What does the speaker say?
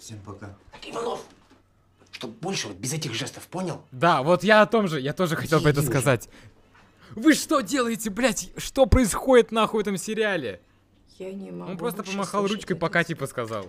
Всем пока. Иванов, чтобы больше вот без этих жестов, понял? Да, вот я о том же, я тоже хотел Иди бы это уже. сказать. Вы что делаете, блядь? Что происходит нахуй в этом сериале? Я не могу. Он просто помахал ручкой, пока типа сказал.